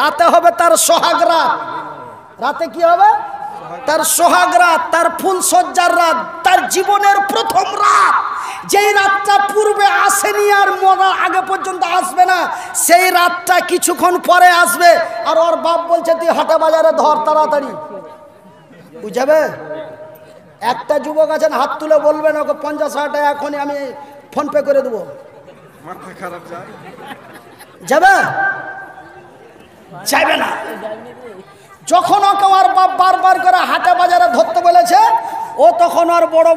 রাতে হবে তার সোহাগ রাত রাতে কি হবে তার সোহাগ রাত তার ফুল সজ্জার রাত তার জীবনের প্রথম রাত যেই রাতটা পূর্বে আসেনি আর মরার আগে পর্যন্ত আসবে না সেই রাতটা কিছুক্ষণ পরে আসবে আর ওর বাপ বলছে তুই হাটে বাজারে ধর তাড়াতাড়ি বুঝাবে একটা যুবক আছেন হাত তুলে বলবেন ওকে পঞ্চাশ হাজার টাকা এখনই আমি ফোনপে করে দেবো যাবে যাবে না যখন ওকে আর বাপ বারবার করে হাটে বাজারে ধরতে বলেছে ও তখন ওর বড়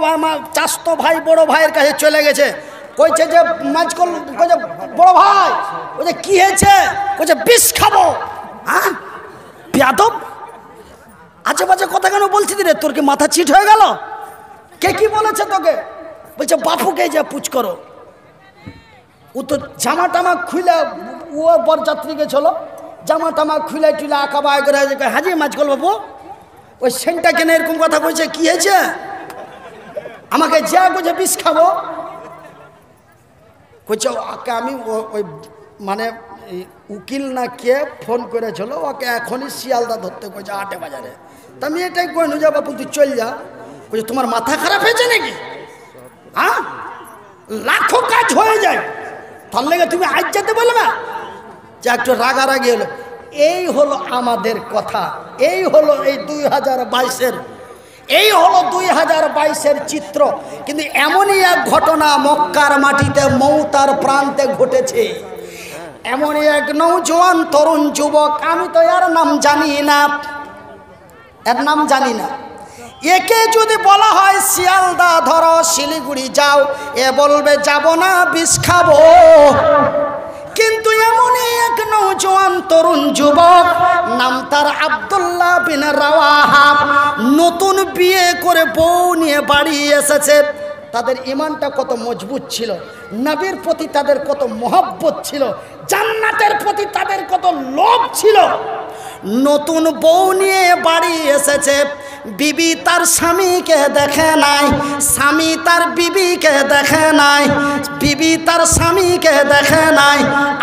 চাস্ত ভাই বড় ভাইয়ের কাছে চলে গেছে কইছে যে মাঝকল কইছে বড় ভাই যে কি হয়েছে কইছে বিষ খাবো হ্যাঁ পেয়াদব আজে বাজে কথা কেন বলছি রে তোর কি মাথা চিট হয়ে গেল কে কি বলেছে তোকে বলছে বাপুকে যা পুচ করো ও তো জামা টামা খুলে ও বরযাত্রীকে চলো জামা টামা খুলে টুলে আঁকা বায় করে হাজির মাছ গল বাবু ওই সেন্টা কেন এরকম কথা কইছে কি হয়েছে আমাকে যা বোঝে বিষ খাবো কইছে ওকে আমি ওই মানে উকিল না কে ফোন করেছিল ওকে এখনই শিয়ালদা ধরতে কইছে আটে বাজারে তা আমি এটাই নু যা বাবু তুই চল যা কইছে তোমার মাথা খারাপ হয়েছে নাকি হ্যাঁ লাখো কাজ হয়ে যায় তার লেগে তুমি আজ যেতে বলবে যে একটু রাগারাগি হলো এই হলো আমাদের কথা এই হলো এই দুই হাজার বাইশের এই হলো দুই হাজার বাইশের চিত্র কিন্তু এমনই এক ঘটনা মক্কার মাটিতে মৌতার প্রান্তে ঘটেছে এমনই এক নৌজোয়ান তরুণ যুবক আমি তো এর নাম জানি না এর নাম জানি না একে যদি বলা হয় শিয়ালদা ধরো শিলিগুড়ি যাও এ বলবে যাব না বিষ খাবো কিন্তু এমনই এক নৌজওয়ান তরুণ যুবক নাম তার আবদুল্লাহ বিন রাওয়াহাব নতুন বিয়ে করে বউ নিয়ে বাড়ি এসেছে তাদের ইমানটা কত মজবুত ছিল নবীর প্রতি তাদের কত মহব্বত ছিল জান্নাতের প্রতি তাদের কত লোভ ছিল নতুন বউ নিয়ে বাড়ি এসেছে বিবি তার স্বামীকে দেখে নাই স্বামী তার বিবিকে দেখে নাই বিবি তার স্বামীকে দেখে নাই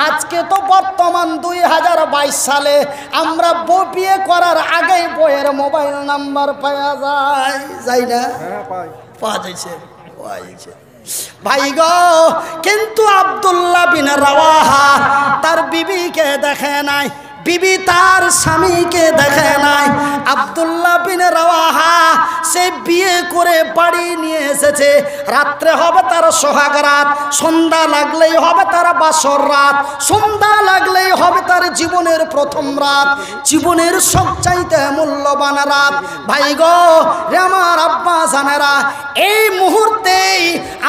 আজকে তো বর্তমান দুই হাজার বাইশ সালে আমরা বউ বিয়ে করার আগেই বইয়ের মোবাইল নাম্বার পাওয়া যায় যাই না হ্যাঁ, পাওয়া যাইছে পাওয়া যাইছে ভাই গো কিন্তু আবদুল্লাহ বিন রাওয়াহা তার বিবিকে দেখে নাই বিবি তার স্বামীকে দেখে নাই আবদুল্লাহ বিন রাওয়াহা সে বিয়ে করে বাড়ি নিয়ে এসেছে রাত্রে হবে তার সোহাগ রাত সন্ধ্যা লাগলেই হবে তার বাসর রাত সন্ধ্যা লাগলেই হবে তার জীবনের প্রথম রাত জীবনের সবচাইতে মূল্যবান রাত ভাই গো রে আমার আব্বা জানেরা এই মুহূর্তেই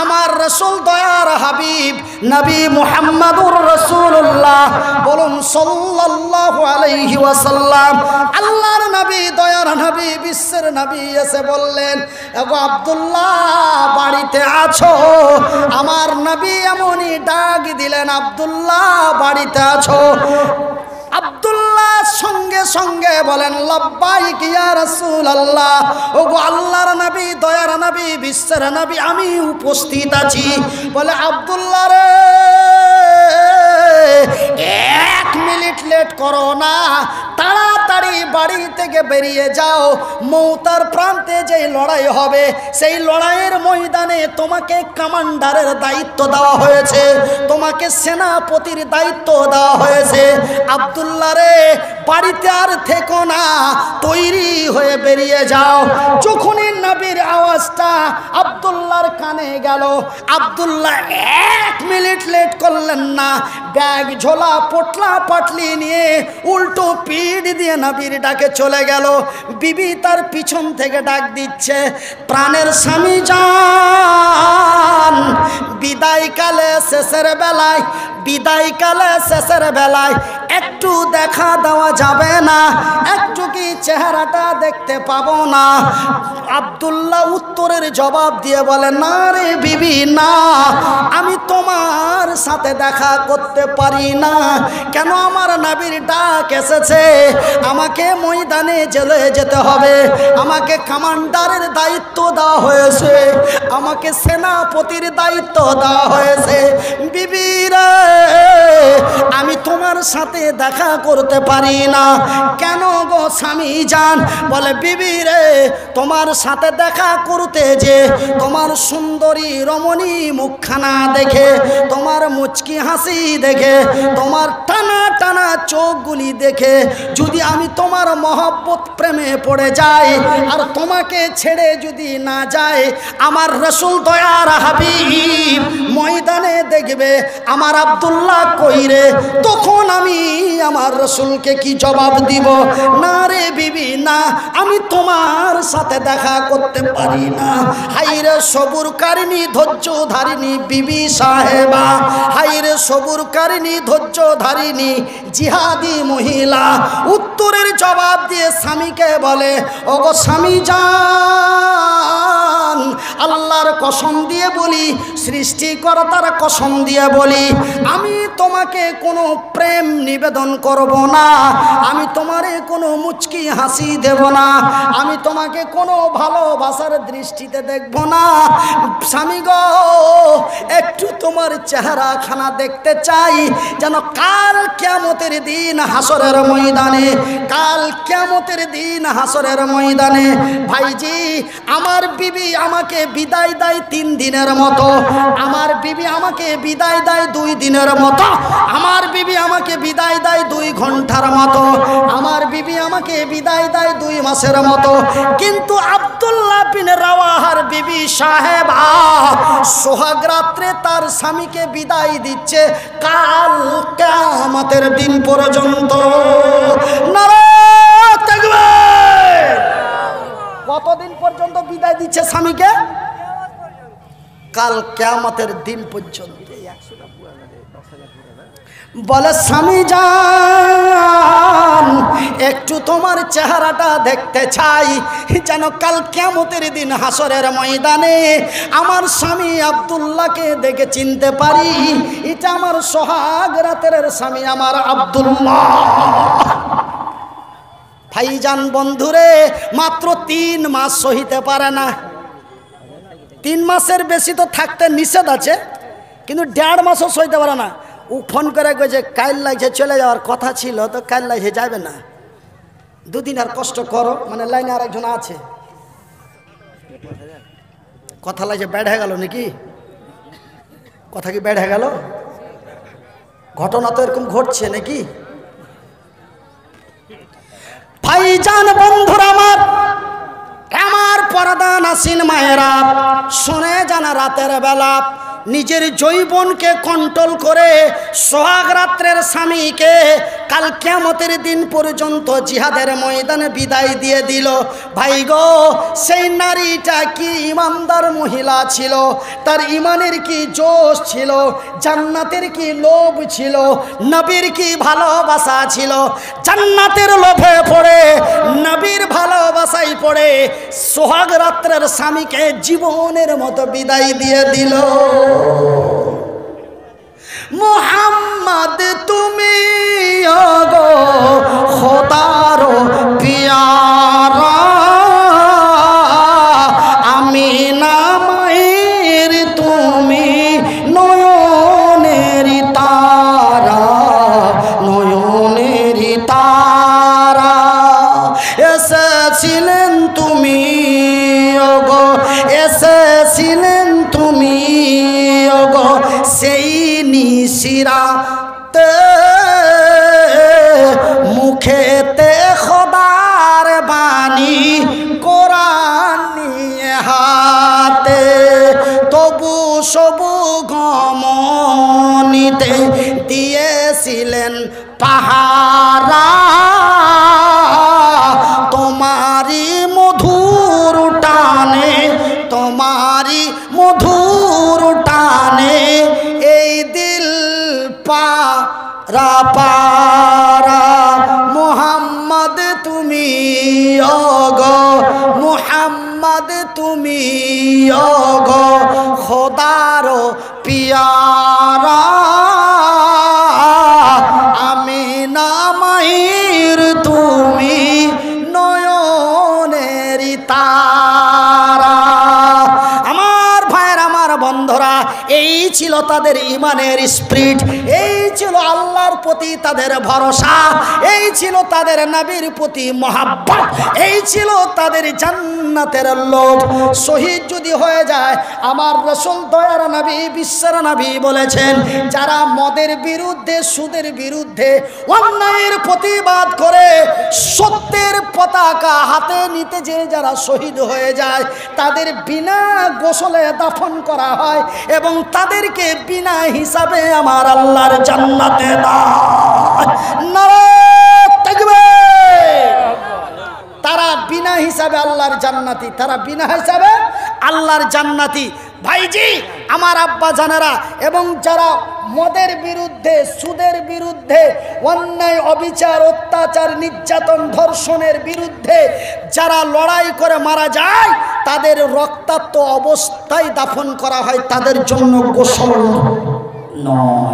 আমার রসুল দয়ার হাবিব নবী মোহাম্মদুর রসুল্লাহ বলুন সাল্লাল্লাহ আল্লাহর নবী দয়ার নবী বিশ্বের নবী এসে বললেন আব্দুল্লাহ বাড়িতে আছো আমার নবী এমনই ডাক দিলেন বাড়িতে আছো সঙ্গে সঙ্গে বলেন কিয়া আল্লাহ গো আল্লাহর নবী দয়ার নবী বিশ্বের নবী আমি উপস্থিত আছি বলে আব্দুল্লাহ রে এক মিনিট লেট করো না তাড়াতাড়ি বাড়ি থেকে বেরিয়ে যাও মৌতার প্রান্তে যে লড়াই হবে সেই লড়াইয়ের ময়দানে তোমাকে কমান্ডারের দায়িত্ব দেওয়া হয়েছে তোমাকে সেনাপতির দায়িত্ব দেওয়া হয়েছে আবদুল্লা রে বাড়িতে আর থেকো না তৈরি হয়ে বেরিয়ে যাও যখন আওয়াজটা আবদুল্লার কানে গেল আবদুল্লাহ এক মিনিট লেট করলেন না ব্যাগ ঝোলা পটলা পাটলি নিয়ে উল্টো পিঠ দিয়ে নাবির ডাকে চলে গেল বিবি তার পিছন থেকে ডাক দিচ্ছে প্রাণের স্বামী যান বিদায়কালে শেষের বেলায় বিদায় কালে শেষের বেলায় একটু দেখা দেওয়া যাবে না একটু কি চেহারাটা দেখতে পাবো না আবদুল্লাহ উত্তরের জবাব দিয়ে বলে না রে বিবি না আমি তোমার সাথে দেখা করতে পারি না কেন আমার নাবির ডাক এসেছে আমাকে ময়দানে জেলে যেতে হবে আমাকে কামান্ডারের দায়িত্ব দেওয়া হয়েছে আমাকে সেনাপতির দায়িত্ব দেওয়া হয়েছে বিবিরা আমি তোমার সাথে দেখা করতে পারি না কেন গো স্বামী যান বলে বিবি রে তোমার সাথে দেখা করতে যে তোমার সুন্দরী রমণী মুখখানা দেখে তোমার মুচকি হাসি দেখে তোমার টানা টানা চোখগুলি দেখে যদি আমি তোমার মহব্বত প্রেমে পড়ে যাই আর তোমাকে ছেড়ে যদি না যাই আমার রসুল দয়ার হাবিব ময়দানে দেখবে আমার আব্দুল রসুল্লাহ কইরে তখন আমি আমার রসুলকে কি জবাব দিব না রে বিবি না আমি তোমার সাথে দেখা করতে পারি না হাইরে সবুর কারিনী ধৈর্য ধারিনী বিবি সাহেবা হাইরে সবুর কারিনী ধৈর্য ধারিনী জিহাদি মহিলা উত্তরের জবাব দিয়ে স্বামীকে বলে গো স্বামী যা আল্লাহর কসম দিয়ে বলি সৃষ্টিকর্তার কসম দিয়ে বলি আমি তোমাকে কোনো প্রেম নিবেদন করব না আমি তোমারে কোনো মুচকি হাসি দেব না আমি তোমার আমাকে কোনো ভালোবাসার দৃষ্টিতে দেখব না স্বামী গো একটু তোমার চেহারা খানা দেখতে চাই যেন কাল কেমতের দিন হাসরের ময়দানে কাল কেমতের দিন হাসরের ময়দানে ভাইজি আমার বিবি আমাকে বিদায় দেয় তিন দিনের মতো আমার বিবি আমাকে বিদায় দেয় দুই দিনের মতো আমার বিবি আমাকে বিদায় দেয় দুই ঘন্টার মতো আমার বিবি আমাকে বিদায় দেয় দুই মাসের মতো কিন্তু আবদুল্লাহ বিন রাওয়াহার বিবি সাহেব সোহাগ রাত্রে তার স্বামীকে বিদায় দিচ্ছে কাল কেয়ামতের দিন পর্যন্ত কতদিন পর্যন্ত বিদায় দিচ্ছে স্বামীকে কাল কেয়ামতের দিন পর্যন্ত বলে স্বামী যান একটু তোমার চেহারাটা দেখতে চাই যেন কাল কেমতের দিন হাসরের ময়দানে আমার স্বামী আবদুল্লাহকে দেখে চিনতে পারি এটা আমার সোহাগ রাতের স্বামী আমার আবদুল্লাহ ভাইজান বন্ধুরে মাত্র তিন মাস সহিতে পারে না তিন মাসের বেশি তো থাকতে নিষেধ আছে কিন্তু দেড় মাসও সইতে পারে না ও ফোন করে গেছে কাল লাগছে চলে যাওয়ার কথা ছিল তো কাল লাগছে যাবে না দুদিন আর কষ্ট করো মানে লাইনে আর একজন আছে কথা লাগছে ব্যাড হয়ে গেল নাকি কথা কি ব্যাড হয়ে গেল ঘটনা তো এরকম ঘটছে নাকি ভাইজান বন্ধুর আমার আমার পরদা নাসিন মায়েরা শুনে জানা রাতের বেলা নিজের জৈবনকে কন্ট্রোল করে সোহাগ রাত্রের স্বামীকে কাল কেমতের দিন পর্যন্ত জিহাদের ময়দানে বিদায় দিয়ে দিল ভাই গো সেই নারীটা কি ইমানদার মহিলা ছিল তার ইমানের কি জোশ ছিল জান্নাতের কি লোভ ছিল নবীর কি ভালোবাসা ছিল জান্নাতের লোভে পড়ে নবীর ভালোবাসাই পড়ে সোহাগ রাত্রের স্বামীকে জীবনের মতো বিদায় দিয়ে দিল মোহাম্মদ তুমি খোদারো হাতে তবু সবু গমনিতে দিয়েছিলেন পাহারা তোমারি মধুর টানে তোমারি মধুর টানে এই দিল পা মোহাম্মদ তুমি ও অগ খোদার পিয়ারা আমি নামাইর তুমি নয়নের তারা আমার ভাইয়ের আমার বন্ধরা এই ছিল তাদের ইমানের স্প্রিট এই ছিল আল্লাহ প্রতি তাদের ভরসা এই ছিল তাদের নবীর প্রতি মহাব্বত এই ছিল তাদের জান্নাতের লোভ শহীদ যদি হয়ে যায় আমার রসুল দয়ার নবী বিশ্বের নবী বলেছেন যারা মদের বিরুদ্ধে সুদের বিরুদ্ধে অন্যায়ের প্রতিবাদ করে সত্যের পতাকা হাতে নিতে যে যারা শহীদ হয়ে যায় তাদের বিনা গোসলে দাফন করা হয় এবং তাদেরকে বিনা হিসাবে আমার আল্লাহর জান্নাতে দা তারা বিনা হিসাবে আল্লাহর জান্নাতি তারা বিনা হিসাবে আল্লাহর জান্নাতি ভাইজি আমার আব্বা জানারা এবং যারা মদের বিরুদ্ধে সুদের বিরুদ্ধে অন্যায় অবিচার অত্যাচার নির্যাতন ধর্ষণের বিরুদ্ধে যারা লড়াই করে মারা যায় তাদের রক্তাক্ত অবস্থায় দাফন করা হয় তাদের জন্য গোসল নয়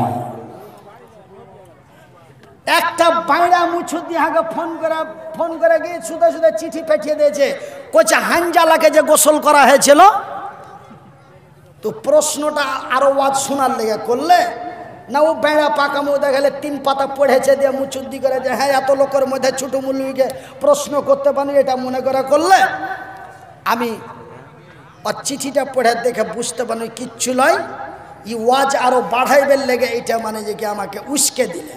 একটা বাইরা মুছু দিহাকে ফোন করা ফোন করে গিয়ে সুদা সুদা চিঠি পাঠিয়ে দিয়েছে কোচে হানজালাকে যে গোসল করা হয়েছিল তো প্রশ্নটা আরো ওয়াজ শোনার লেগে করলে না ও বেড়া পাকামো দেখালে তিন পাতা পড়েছে দিয়ে মুচুদ্দি করে যে হ্যাঁ এত লোকের মধ্যে ছোটো মুল্লুকে প্রশ্ন করতে পারি এটা মনে করে করলে আমি আর চিঠিটা পড়ে দেখে বুঝতে পারি কিচ্ছু নয় ই ওয়াজ আরও বাড়াইবেন লেগে এটা মানে যে কি আমাকে উস্কে দিলে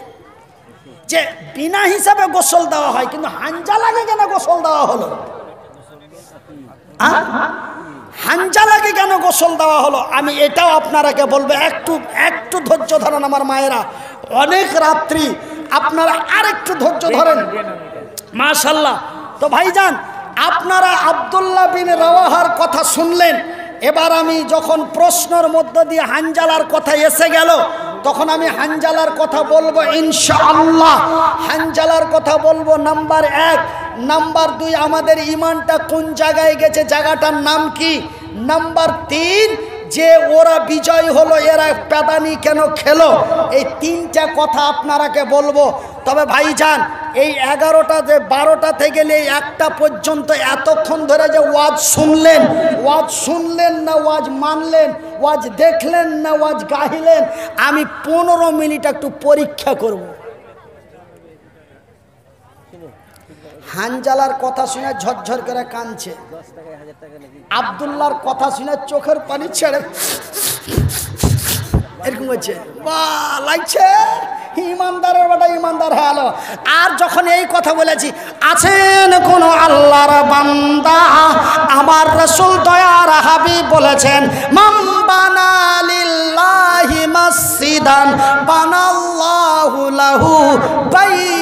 যে বিনা হিসাবে গোসল দেওয়া হয় কিন্তু হাঞ্জা লাগে কেন গোসল দেওয়া হলো হাঞ্জা লাগে কেন গোসল দেওয়া হলো আমি এটাও আপনারাকে বলবো একটু একটু ধৈর্য ধরেন আমার মায়েরা অনেক রাত্রি আপনারা আরেকটু ধৈর্য ধরেন মাশাল্লাহ তো ভাই যান আপনারা আবদুল্লাহ বিন রওয়াহার কথা শুনলেন এবার আমি যখন প্রশ্নর মধ্য দিয়ে হাঞ্জালার কথা এসে গেল তখন আমি হানজালার কথা বলবো ইনশাআল্লাহ হানজালার কথা বলবো নাম্বার এক নাম্বার দুই আমাদের ইমানটা কোন জায়গায় গেছে জায়গাটার নাম কি নাম্বার তিন যে ওরা বিজয় হলো এরা প্যাদানি কেন খেলো এই তিনটা কথা আপনারাকে বলবো তবে ভাইজান এই এগারোটা যে বারোটা থেকে এই একটা পর্যন্ত এতক্ষণ ধরে যে ওয়াজ শুনলেন ওয়াজ শুনলেন না ওয়াজ মানলেন ওয়াজ দেখলেন না ওয়াজ গাহিলেন আমি পনেরো মিনিট একটু পরীক্ষা করব হানজালার কথা শুনে ঝরঝর করে কাঁদছে আবদুল্লার কথা শুনে চোখের পানি ছেড়ে এরকম হচ্ছে বা লাগছে ইমানদারের বেটা ইমানদার হ্যালো আর যখন এই কথা বলেছি আছেন কোন আল্লাহর বান্দা আমার রসুল দয়ার হাবি বলেছেন মাম্বানালিল্লাহি মাসিদান বানাল্লাহু লাহু বাই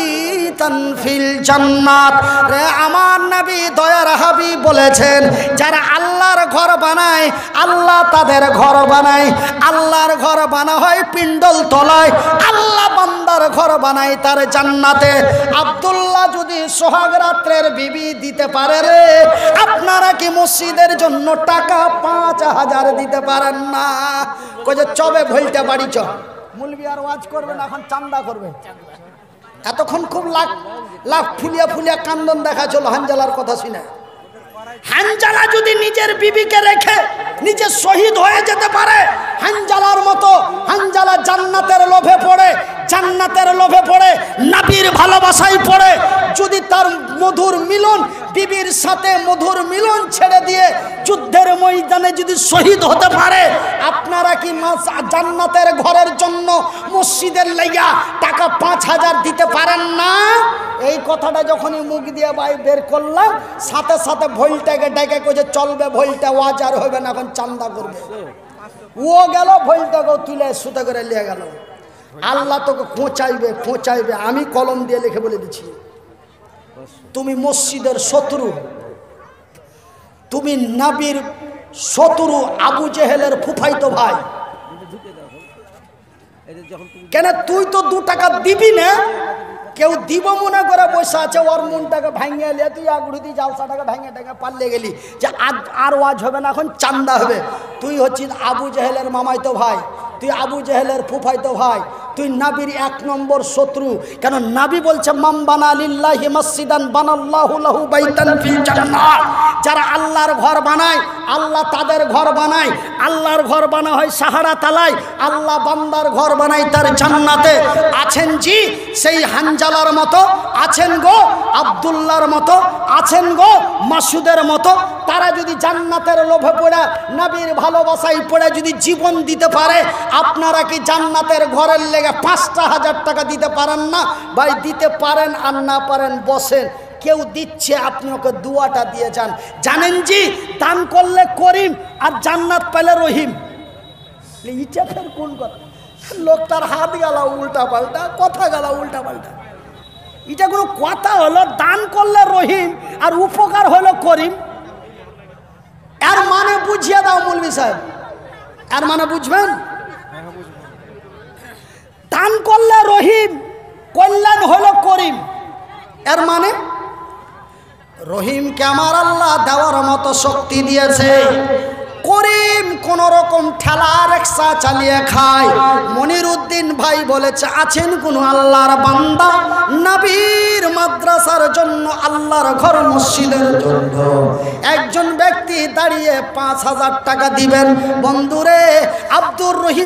ফিল জন্নাত রে আমার নবী দয়ার হাবি বলেছেন যারা আল্লাহর ঘর বানায় আল্লাহ তাদের ঘর বানায় আল্লাহর ঘর বানা হয় পিণ্ডল তলায় আল্লাহ বান্দার ঘর বানায় তার জান্নাতে আবদুল্লাহ যদি সোহাগ রাত্রের বিবি দিতে পারে রে আপনারা কি মসজিদের জন্য টাকা পাঁচ হাজার দিতে পারেন না কই চবে ভুলতে বাড়ি চ মুলবি আর ওয়াজ করবেন এখন চান্দা করবে এতক্ষণ খুব লাখ লাখ ফুলিয়া ফুলিয়া কান্দন দেখা চলো হানজালার কথা শুনে হানজালা যদি নিজের বিবিকে রেখে নিজে শহীদ হয়ে যেতে পারে মধুর মিলন বিবির সাথে মধুর মিলন ছেড়ে দিয়ে যুদ্ধের ময়দানে যদি শহীদ হতে পারে আপনারা কি জান্নাতের ঘরের জন্য মসজিদের লাইয়া টাকা পাঁচ হাজার দিতে পারেন না এই কথাটা যখনই মুখ দিয়ে ভাই বের করলাম সাথে সাথে ভোলটাকে ডেকে কইছে চলবে ভোলটা ওয়াজার হবে না এখন চান্দা করবে ও গেল ভোলটাকে তুলে সুতে করে লিয়ে গেল আল্লাহ তোকে খোঁচাইবে খোঁচাইবে আমি কলম দিয়ে লিখে বলে দিচ্ছি তুমি মসজিদের শত্রু তুমি নাবির শত্রু আবু জেহেলের ফুফাইতো ভাই কেন তুই তো দু টাকা দিবি না কেউ দিব মনে করে বসে আছে ওর মনটাকে ভাঙে এলে তুই আগুড়ি দিয়ে জালসাটাকে ভাঙে টাকে পাল্লে গেলি যে আর ওয়াজ হবে না এখন চান্দা হবে তুই হচ্ছিস আবু জেহেলের মামাইতো ভাই তুই আবু জেহেলের ফুফাইতো ভাই তুই নাবির এক নম্বর শত্রু কেন নাবি বলছে মাম বানালিল্লাহি মসজিদান বানাল্লাহু বাইতান ফিল জান্নাত যারা আল্লাহর ঘর বানায় আল্লাহ তাদের ঘর বানায় আল্লাহর ঘর বানা হয় সাহারা তালায় আল্লাহ বান্দার ঘর বানায় তার জান্নাতে আছেন জি সেই হানজালার মতো আছেন গো আবদুল্লার মতো আছেন গো মাসুদের মতো তারা যদি জান্নাতের লোভে পড়ে নাবির ভালোবাসায় পড়ে যদি জীবন দিতে পারে আপনারা কি জান্নাতের ঘরের লেগে জায়গায় পাঁচটা হাজার টাকা দিতে পারেন না ভাই দিতে পারেন আর না পারেন বসেন কেউ দিচ্ছে আপনি ওকে দুয়াটা দিয়ে যান জানেন জি দান করলে করিম আর জান্নাত পেলে রহিম ইটা ফের কোন কথা লোকটার হাত গালা উল্টা পাল্টা কথা গালা উল্টা পাল্টা এটা কোনো কথা হলো দান করলে রহিম আর উপকার হলো করিম এর মানে বুঝিয়ে দাও মুলমি সাহেব এর মানে বুঝবেন দান করলে রহিম কল্যাণ হল করিম এর মানে রহিমকে আমার আল্লাহ দেওয়ার মতো শক্তি দিয়েছে করিম কোন রকম ঠেলা রেক্সা চালিয়ে খায় মনির উদ্দিন ভাই বলেছে আছেন কোন আল্লাহর বান্দা নাবির মাদ্রাসার জন্য আল্লাহর ঘর মসজিদের জন্য একজন ব্যক্তি দাঁড়িয়ে পাঁচ হাজার টাকা দিবেন বন্ধুরে আব্দুর রহিম